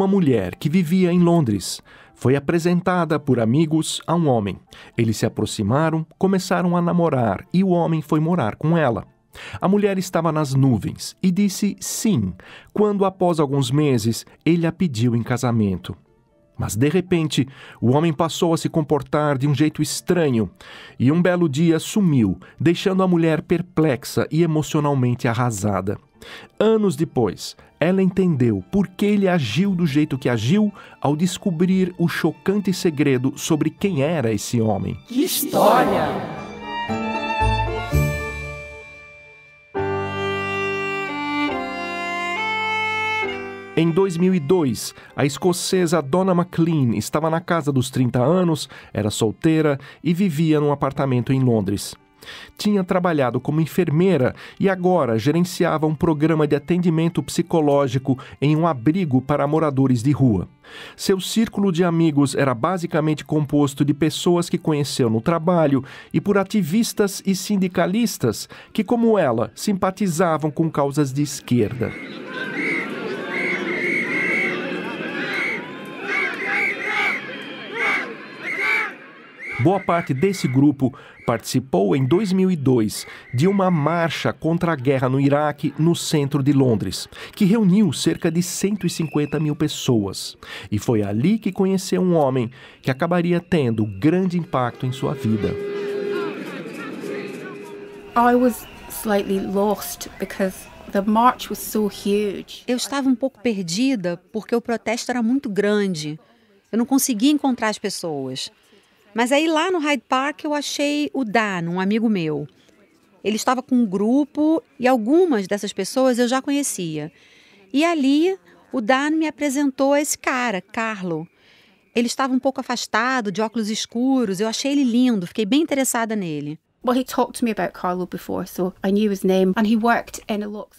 uma mulher que vivia em Londres. Foi apresentada por amigos a um homem. Eles se aproximaram, começaram a namorar e o homem foi morar com ela. A mulher estava nas nuvens e disse sim, quando, após alguns meses, ele a pediu em casamento. Mas de repente, o homem passou a se comportar de um jeito estranho e um belo dia sumiu, deixando a mulher perplexa e emocionalmente arrasada. Anos depois, ela entendeu por que ele agiu do jeito que agiu ao descobrir o chocante segredo sobre quem era esse homem. Que história! Em 2002, a escocesa Donna McLean estava na casa dos 30 anos, era solteira e vivia num apartamento em Londres. Tinha trabalhado como enfermeira e agora gerenciava um programa de atendimento psicológico em um abrigo para moradores de rua. Seu círculo de amigos era basicamente composto de pessoas que conheceu no trabalho e por ativistas e sindicalistas que, como ela, simpatizavam com causas de esquerda. Boa parte desse grupo participou em 2002 de uma marcha contra a guerra no Iraque, no centro de Londres, que reuniu cerca de 150 mil pessoas. E foi ali que conheceu um homem que acabaria tendo grande impacto em sua vida. I was slightly lost because eu estava um pouco perdida porque o protesto era muito grande. Eu não conseguia encontrar as pessoas. Uhum. Mas aí lá no Hyde Park eu achei o Dan, um amigo meu. Ele estava com um grupo e algumas dessas pessoas eu já conhecia. E ali o Dan me apresentou a esse cara, Carlo. Ele estava um pouco afastado, de óculos escuros. Eu achei ele lindo, fiquei bem interessada nele.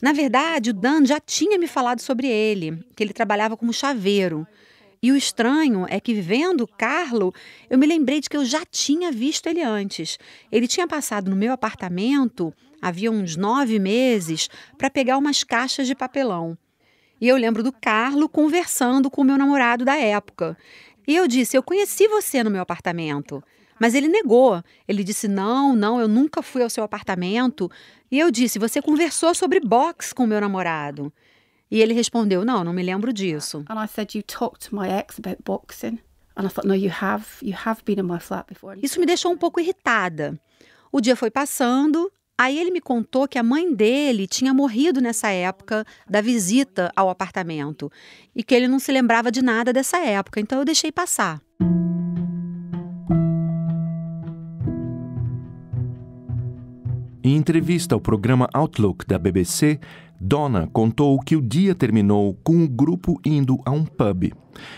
Na verdade, o Dan já tinha me falado sobre ele, que ele trabalhava como chaveiro. E o estranho é que, vendo Carlo, eu me lembrei de que eu já tinha visto ele antes. Ele tinha passado no meu apartamento, havia uns nove meses, para pegar umas caixas de papelão. E eu lembro do Carlo conversando com o meu namorado da época. E eu disse: Eu conheci você no meu apartamento. Mas ele negou. Ele disse: Não, não, eu nunca fui ao seu apartamento. E eu disse: Você conversou sobre boxe com meu namorado. E ele respondeu: Não, não me lembro disso. Isso me deixou um pouco irritada. O dia foi passando, aí ele me contou que a mãe dele tinha morrido nessa época da visita ao apartamento e que ele não se lembrava de nada dessa época, então eu deixei passar. Em entrevista ao programa Outlook da BBC, Donna contou que o dia terminou com o grupo indo a um pub.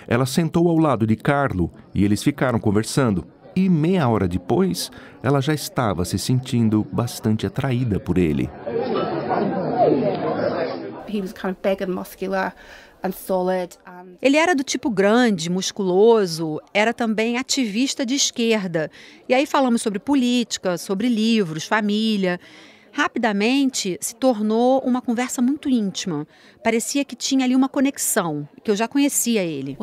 Ela sentou ao lado de Carlo e eles ficaram conversando. E meia hora depois, ela já estava se sentindo bastante atraída por ele. He was kind of big and muscular. Ele era do tipo grande, musculoso, era também ativista de esquerda. E aí falamos sobre política, sobre livros, família. Rapidamente se tornou uma conversa muito íntima. Parecia que tinha ali uma conexão, que eu já conhecia ele.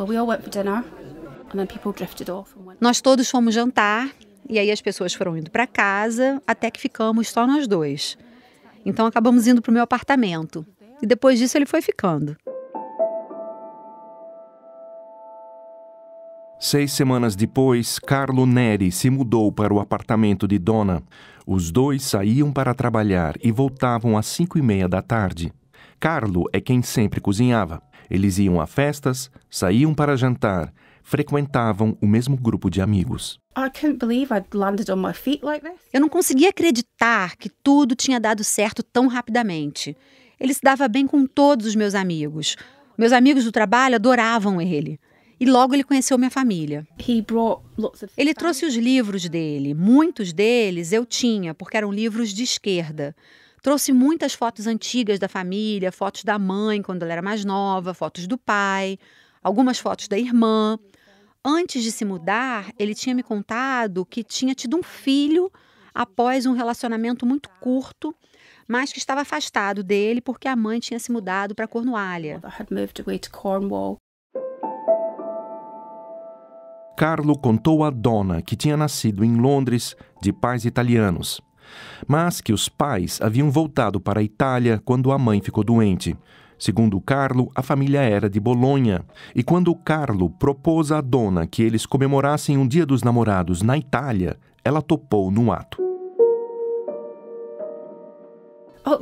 nós todos fomos jantar e aí as pessoas foram indo para casa até que ficamos só nós dois. Então acabamos indo para o meu apartamento. E depois disso ele foi ficando. Seis semanas depois, Carlo Neri se mudou para o apartamento de Dona. Os dois saíam para trabalhar e voltavam às cinco e meia da tarde. Carlo é quem sempre cozinhava. Eles iam a festas, saíam para jantar, frequentavam o mesmo grupo de amigos. Eu não conseguia acreditar que tudo tinha dado certo tão rapidamente. Ele se dava bem com todos os meus amigos. Meus amigos do trabalho adoravam ele e logo ele conheceu minha família. Ele trouxe os livros dele, muitos deles eu tinha, porque eram livros de esquerda. Trouxe muitas fotos antigas da família, fotos da mãe quando ela era mais nova, fotos do pai, algumas fotos da irmã. Antes de se mudar, ele tinha me contado que tinha tido um filho após um relacionamento muito curto, mas que estava afastado dele porque a mãe tinha se mudado para Cornualha. Carlo contou à dona que tinha nascido em Londres de pais italianos, mas que os pais haviam voltado para a Itália quando a mãe ficou doente. Segundo Carlo, a família era de Bolonha, e quando Carlo propôs à dona que eles comemorassem um Dia dos Namorados na Itália, ela topou no ato. Oh,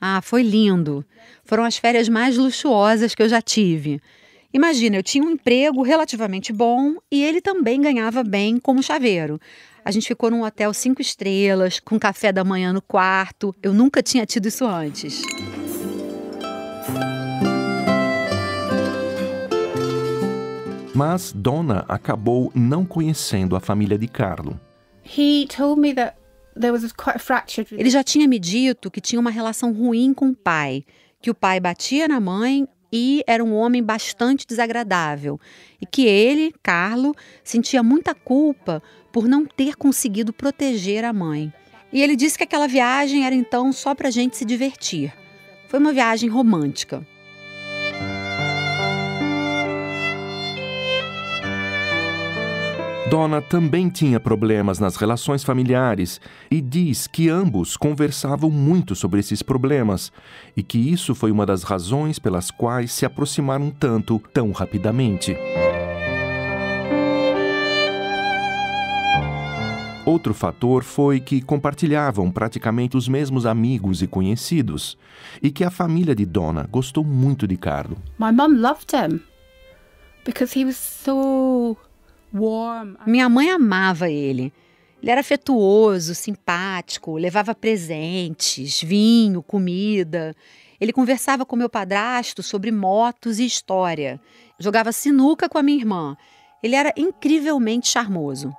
ah, foi lindo. Foram as férias mais luxuosas que eu já tive. Imagina, eu tinha um emprego relativamente bom e ele também ganhava bem como chaveiro. A gente ficou num hotel cinco estrelas, com café da manhã no quarto. Eu nunca tinha tido isso antes. Mas Dona acabou não conhecendo a família de Carlo. Ele já tinha me dito que tinha uma relação ruim com o pai, que o pai batia na mãe e era um homem bastante desagradável, e que ele, Carlo, sentia muita culpa por não ter conseguido proteger a mãe. E ele disse que aquela viagem era então só para a gente se divertir. Foi uma viagem romântica. Donna também tinha problemas nas relações familiares e diz que ambos conversavam muito sobre esses problemas e que isso foi uma das razões pelas quais se aproximaram tanto tão rapidamente. Outro fator foi que compartilhavam praticamente os mesmos amigos e conhecidos e que a família de Donna gostou muito de Carlo. My mum loved him because he was so ah, minha tá. mãe amava ele. Ele era afetuoso, simpático, levava presentes, vinho, comida. Ele conversava com meu padrasto sobre motos e história. Jogava sinuca com a minha irmã. Ele era incrivelmente charmoso.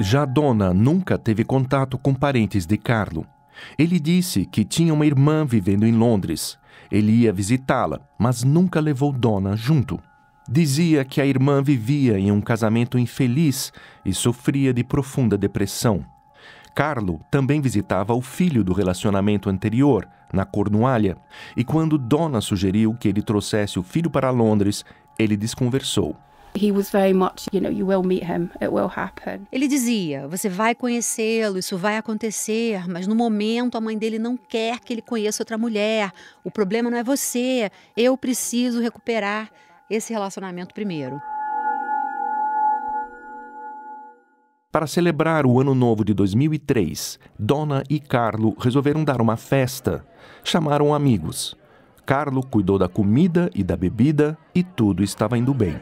Já a dona nunca teve contato com parentes de Carlo. Ele disse que tinha uma irmã vivendo em Londres. Ele ia visitá-la, mas nunca levou Dona junto. Dizia que a irmã vivia em um casamento infeliz e sofria de profunda depressão. Carlo também visitava o filho do relacionamento anterior, na Cornualha, e quando Dona sugeriu que ele trouxesse o filho para Londres, ele desconversou. Ele dizia: "Você vai conhecê-lo, isso vai acontecer, mas no momento a mãe dele não quer que ele conheça outra mulher. O problema não é você. Eu preciso recuperar esse relacionamento primeiro." Para celebrar o Ano Novo de 2003, Dona e Carlo resolveram dar uma festa. Chamaram amigos. Carlo cuidou da comida e da bebida e tudo estava indo bem.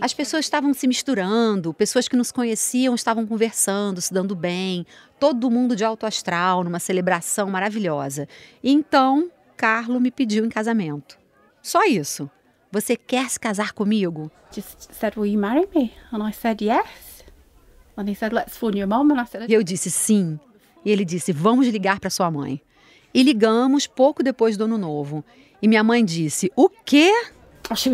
As pessoas estavam se misturando, pessoas que não se conheciam estavam conversando, se dando bem, todo mundo de alto astral, numa celebração maravilhosa. Então, Carlo me pediu em casamento. Só isso. Você quer se casar comigo? E eu disse sim. E ele disse: "Vamos ligar para sua mãe." e ligamos pouco depois do ano novo. E minha mãe disse: "O quê?" Oh,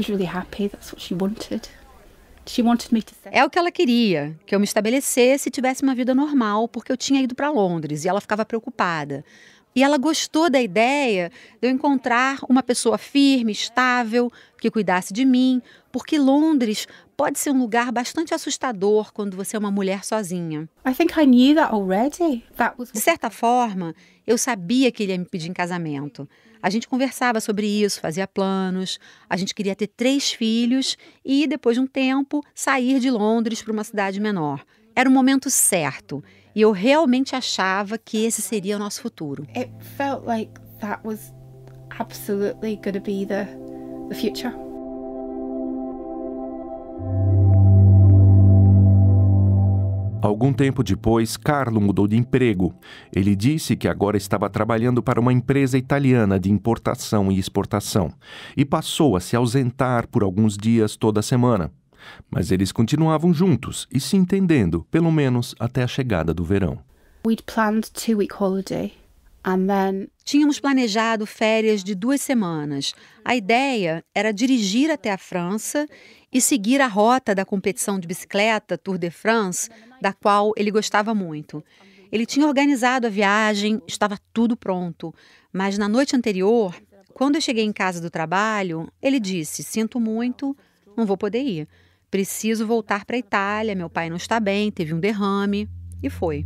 é o que ela queria, que eu me estabelecesse e tivesse uma vida normal, porque eu tinha ido para Londres e ela ficava preocupada. E ela gostou da ideia de eu encontrar uma pessoa firme, estável, que cuidasse de mim, porque Londres pode ser um lugar bastante assustador quando você é uma mulher sozinha. I think I knew that already. That was... De certa forma, eu sabia que ele ia me pedir em casamento. A gente conversava sobre isso, fazia planos. A gente queria ter três filhos e, depois de um tempo, sair de Londres para uma cidade menor. Era o momento certo e eu realmente achava que esse seria o nosso futuro. Algum tempo depois, Carlo mudou de emprego. Ele disse que agora estava trabalhando para uma empresa italiana de importação e exportação e passou a se ausentar por alguns dias toda semana. Mas eles continuavam juntos e se entendendo, pelo menos até a chegada do verão. We'd planned two week holiday. Then... Tínhamos planejado férias de duas semanas. A ideia era dirigir até a França e seguir a rota da competição de bicicleta Tour de France, da qual ele gostava muito. Ele tinha organizado a viagem, estava tudo pronto, mas na noite anterior, quando eu cheguei em casa do trabalho, ele disse: Sinto muito, não vou poder ir. Preciso voltar para a Itália, meu pai não está bem, teve um derrame. E foi.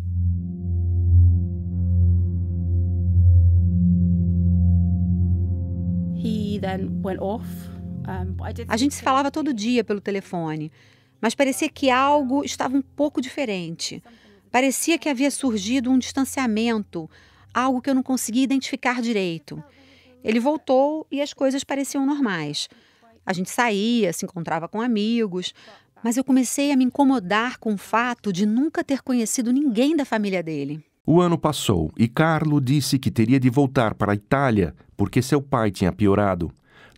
A gente se falava todo dia pelo telefone, mas parecia que algo estava um pouco diferente. Parecia que havia surgido um distanciamento, algo que eu não conseguia identificar direito. Ele voltou e as coisas pareciam normais. A gente saía, se encontrava com amigos, mas eu comecei a me incomodar com o fato de nunca ter conhecido ninguém da família dele. O ano passou e Carlo disse que teria de voltar para a Itália porque seu pai tinha piorado.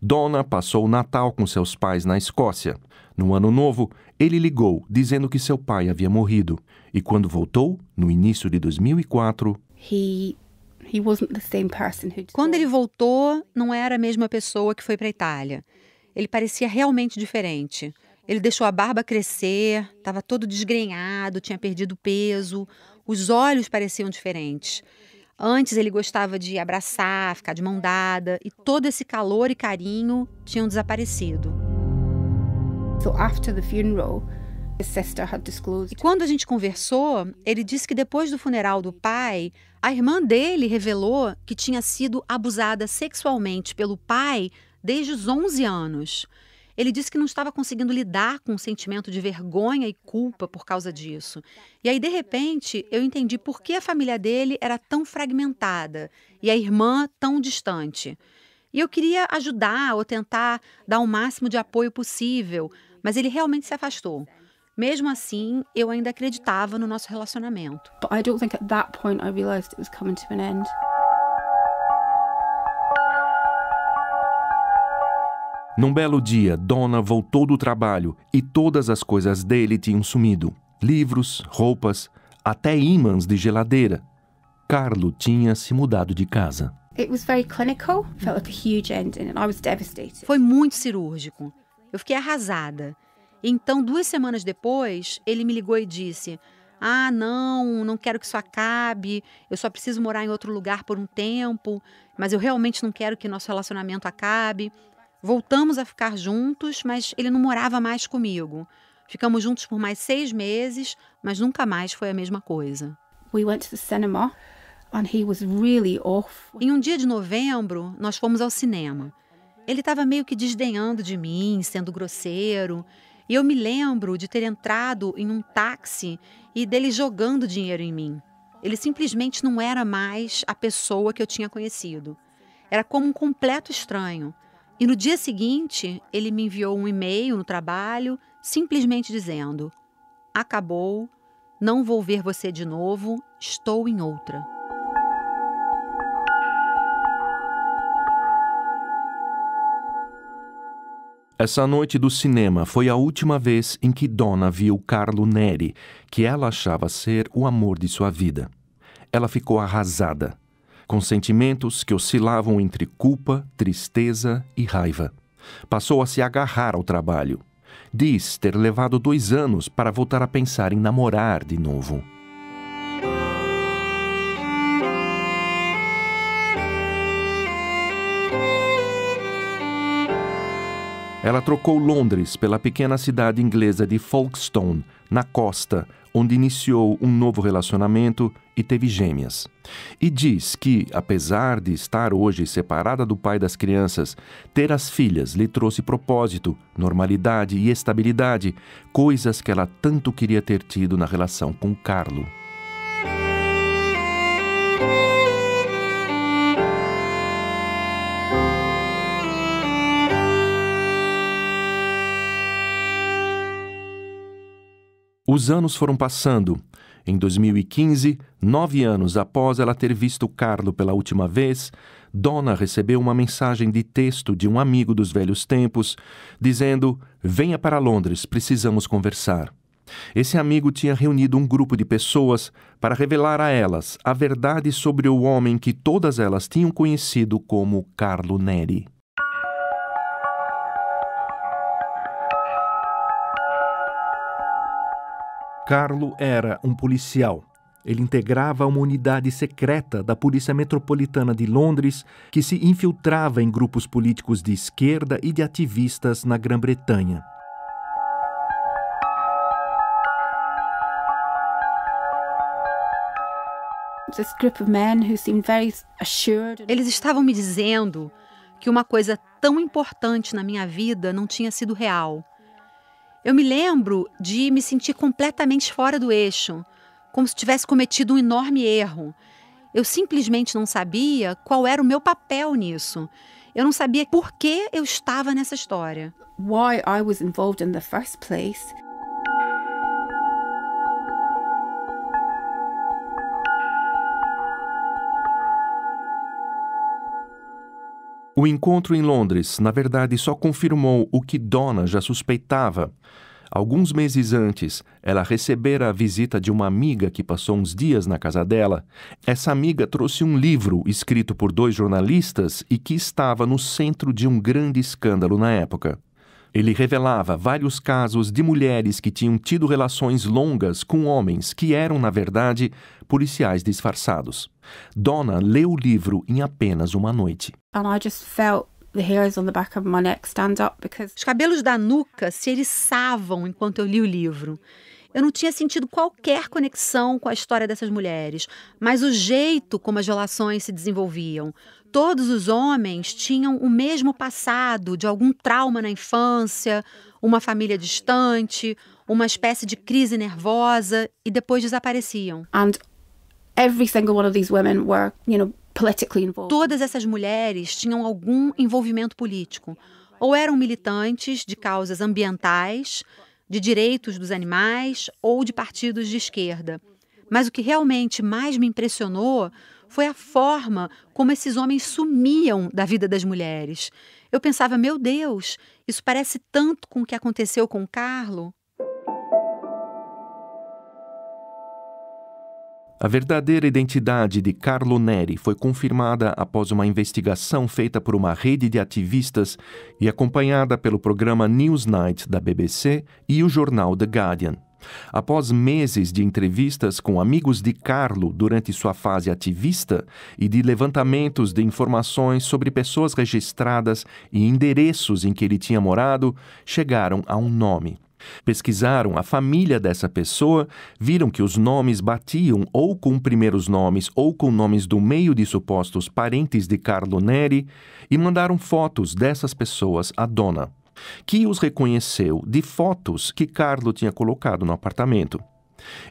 Donna passou o Natal com seus pais na Escócia. No ano novo, ele ligou dizendo que seu pai havia morrido. E quando voltou, no início de 2004, he, he who... quando ele voltou, não era a mesma pessoa que foi para a Itália. Ele parecia realmente diferente. Ele deixou a barba crescer, estava todo desgrenhado, tinha perdido peso, os olhos pareciam diferentes. Antes ele gostava de abraçar, ficar de mão dada, e todo esse calor e carinho tinham desaparecido. E quando a gente conversou, ele disse que depois do funeral do pai, a irmã dele revelou que tinha sido abusada sexualmente pelo pai desde os 11 anos. Ele disse que não estava conseguindo lidar com o sentimento de vergonha e culpa por causa disso. E aí, de repente, eu entendi por que a família dele era tão fragmentada e a irmã tão distante. E eu queria ajudar ou tentar dar o máximo de apoio possível, mas ele realmente se afastou. Mesmo assim, eu ainda acreditava no nosso relacionamento. Mas I don't think at that ponto eu realizei que estava chegando to an Num belo dia, Dona voltou do trabalho e todas as coisas dele tinham sumido: livros, roupas, até ímãs de geladeira. Carlo tinha se mudado de casa. Foi muito cirúrgico. Eu fiquei arrasada. Então, duas semanas depois, ele me ligou e disse: Ah, não, não quero que isso acabe. Eu só preciso morar em outro lugar por um tempo, mas eu realmente não quero que nosso relacionamento acabe. Voltamos a ficar juntos, mas ele não morava mais comigo. Ficamos juntos por mais seis meses, mas nunca mais foi a mesma coisa. We went to the cinema and he was really Em um dia de novembro, nós fomos ao cinema. Ele estava meio que desdenhando de mim, sendo grosseiro. E eu me lembro de ter entrado em um táxi e dele jogando dinheiro em mim. Ele simplesmente não era mais a pessoa que eu tinha conhecido. Era como um completo estranho. E no dia seguinte, ele me enviou um e-mail no trabalho, simplesmente dizendo: Acabou, não vou ver você de novo, estou em outra. Essa noite do cinema foi a última vez em que Dona viu Carlo Neri, que ela achava ser o amor de sua vida. Ela ficou arrasada com sentimentos que oscilavam entre culpa, tristeza e raiva. Passou a se agarrar ao trabalho. Diz ter levado dois anos para voltar a pensar em namorar de novo. Ela trocou Londres pela pequena cidade inglesa de Folkestone, na costa, onde iniciou um novo relacionamento e teve gêmeas. E diz que, apesar de estar hoje separada do pai das crianças, ter as filhas lhe trouxe propósito, normalidade e estabilidade, coisas que ela tanto queria ter tido na relação com Carlo. Os anos foram passando. Em 2015, nove anos após ela ter visto Carlo pela última vez, Dona recebeu uma mensagem de texto de um amigo dos velhos tempos, dizendo: Venha para Londres, precisamos conversar. Esse amigo tinha reunido um grupo de pessoas para revelar a elas a verdade sobre o homem que todas elas tinham conhecido como Carlo Neri. Carlo era um policial. Ele integrava uma unidade secreta da Polícia Metropolitana de Londres que se infiltrava em grupos políticos de esquerda e de ativistas na Grã-Bretanha. Eles estavam me dizendo que uma coisa tão importante na minha vida não tinha sido real. Eu me lembro de me sentir completamente fora do eixo, como se tivesse cometido um enorme erro. Eu simplesmente não sabia qual era o meu papel nisso. Eu não sabia por que eu estava nessa história. Why I was involved in the first place. O encontro em Londres, na verdade, só confirmou o que Donna já suspeitava. Alguns meses antes, ela recebera a visita de uma amiga que passou uns dias na casa dela. Essa amiga trouxe um livro escrito por dois jornalistas e que estava no centro de um grande escândalo na época. Ele revelava vários casos de mulheres que tinham tido relações longas com homens que eram, na verdade, policiais disfarçados. Donna leu o livro em apenas uma noite. Os cabelos da nuca se eriçavam enquanto eu li o livro. Eu não tinha sentido qualquer conexão com a história dessas mulheres, mas o jeito como as relações se desenvolviam, todos os homens tinham o mesmo passado de algum trauma na infância, uma família distante, uma espécie de crise nervosa e depois desapareciam. And every single one of these women were, you know, politically involved. Todas essas mulheres tinham algum envolvimento político, ou eram militantes de causas ambientais, de direitos dos animais ou de partidos de esquerda. Mas o que realmente mais me impressionou foi a forma como esses homens sumiam da vida das mulheres. Eu pensava, meu Deus, isso parece tanto com o que aconteceu com o Carlo. A verdadeira identidade de Carlo Neri foi confirmada após uma investigação feita por uma rede de ativistas e acompanhada pelo programa Newsnight da BBC e o jornal The Guardian. Após meses de entrevistas com amigos de Carlo durante sua fase ativista e de levantamentos de informações sobre pessoas registradas e endereços em que ele tinha morado, chegaram a um nome. Pesquisaram a família dessa pessoa, viram que os nomes batiam ou com primeiros nomes ou com nomes do meio de supostos parentes de Carlo Neri e mandaram fotos dessas pessoas à dona que os reconheceu de fotos que Carlo tinha colocado no apartamento.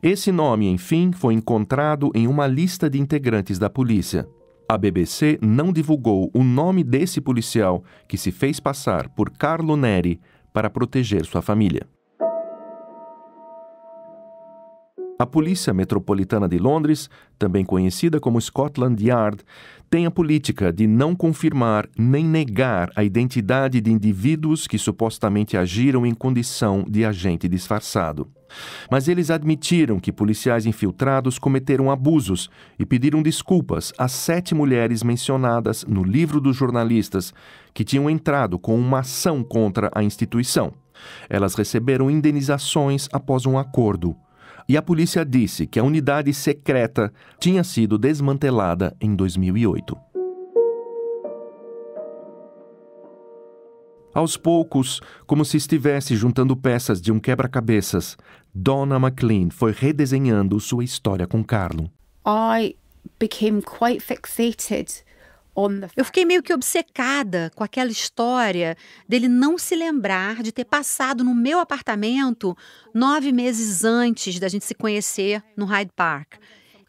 Esse nome, enfim, foi encontrado em uma lista de integrantes da polícia. A BBC não divulgou o nome desse policial que se fez passar por Carlo Neri para proteger sua família. A Polícia Metropolitana de Londres, também conhecida como Scotland Yard, tem a política de não confirmar nem negar a identidade de indivíduos que supostamente agiram em condição de agente disfarçado. Mas eles admitiram que policiais infiltrados cometeram abusos e pediram desculpas às sete mulheres mencionadas no livro dos jornalistas que tinham entrado com uma ação contra a instituição. Elas receberam indenizações após um acordo e a polícia disse que a unidade secreta tinha sido desmantelada em 2008. Aos poucos, como se estivesse juntando peças de um quebra-cabeças, Donna McLean foi redesenhando sua história com Carlo. I became quite fixated eu fiquei meio que obcecada com aquela história dele não se lembrar de ter passado no meu apartamento nove meses antes da gente se conhecer no Hyde Park.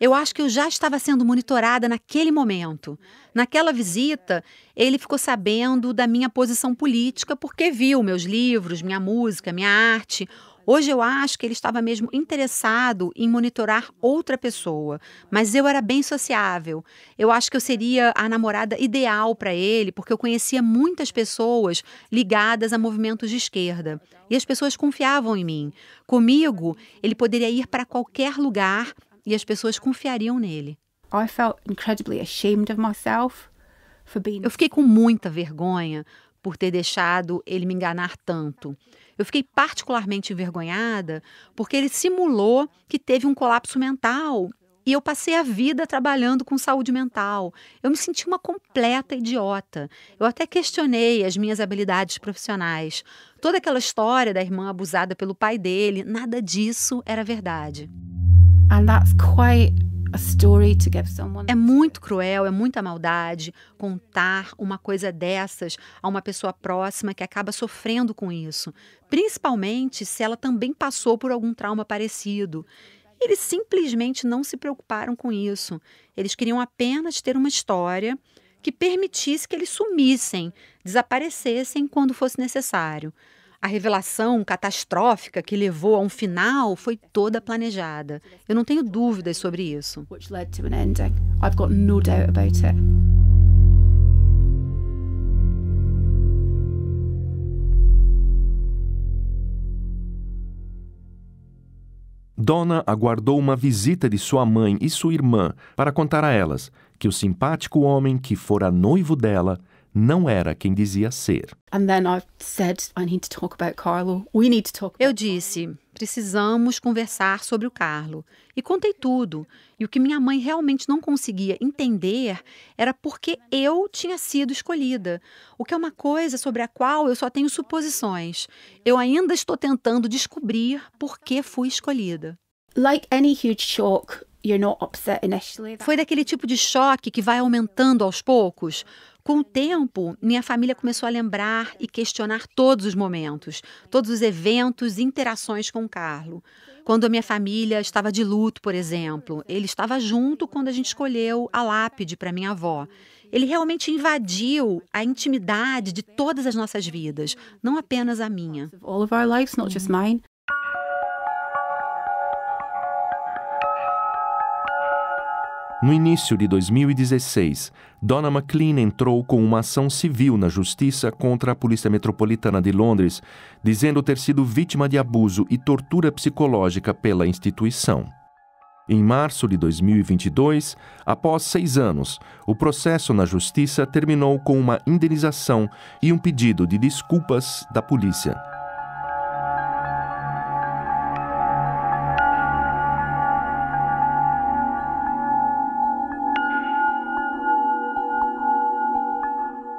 Eu acho que eu já estava sendo monitorada naquele momento. Naquela visita, ele ficou sabendo da minha posição política porque viu meus livros, minha música, minha arte Hoje eu acho que ele estava mesmo interessado em monitorar outra pessoa, mas eu era bem sociável. Eu acho que eu seria a namorada ideal para ele, porque eu conhecia muitas pessoas ligadas a movimentos de esquerda e as pessoas confiavam em mim. Comigo, ele poderia ir para qualquer lugar e as pessoas confiariam nele. Oh, I felt incredibly ashamed of myself. Eu fiquei com muita vergonha por ter deixado ele me enganar tanto. Eu fiquei particularmente envergonhada porque ele simulou que teve um colapso mental e eu passei a vida trabalhando com saúde mental. Eu me senti uma completa idiota. Eu até questionei as minhas habilidades profissionais. Toda aquela história da irmã abusada pelo pai dele, nada disso era verdade. And that's quite é muito cruel, é muita maldade contar uma coisa dessas a uma pessoa próxima que acaba sofrendo com isso, principalmente se ela também passou por algum trauma parecido. Eles simplesmente não se preocuparam com isso. Eles queriam apenas ter uma história que permitisse que eles sumissem, desaparecessem quando fosse necessário. A revelação catastrófica que levou a um final foi toda planejada. Eu não tenho dúvidas sobre isso. Donna aguardou uma visita de sua mãe e sua irmã para contar a elas que o simpático homem que fora noivo dela não era quem dizia ser. Eu disse, precisamos conversar sobre o Carlo. E contei tudo. E o que minha mãe realmente não conseguia entender era porque eu tinha sido escolhida. O que é uma coisa sobre a qual eu só tenho suposições. Eu ainda estou tentando descobrir por que fui escolhida. Like any huge shock, Foi daquele tipo de choque que vai aumentando aos poucos. Com o tempo, minha família começou a lembrar e questionar todos os momentos, todos os eventos e interações com o Carlo. Quando a minha família estava de luto, por exemplo, ele estava junto quando a gente escolheu a lápide para minha avó. Ele realmente invadiu a intimidade de todas as nossas vidas, não apenas a minha. All of our lives, not just mine. No início de 2016, Donna McLean entrou com uma ação civil na justiça contra a Polícia Metropolitana de Londres, dizendo ter sido vítima de abuso e tortura psicológica pela instituição. Em março de 2022, após seis anos, o processo na justiça terminou com uma indenização e um pedido de desculpas da polícia.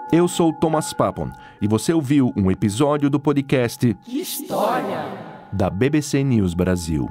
Eu sou Thomas Papon e você ouviu um episódio do podcast Que História! da BBC News Brasil.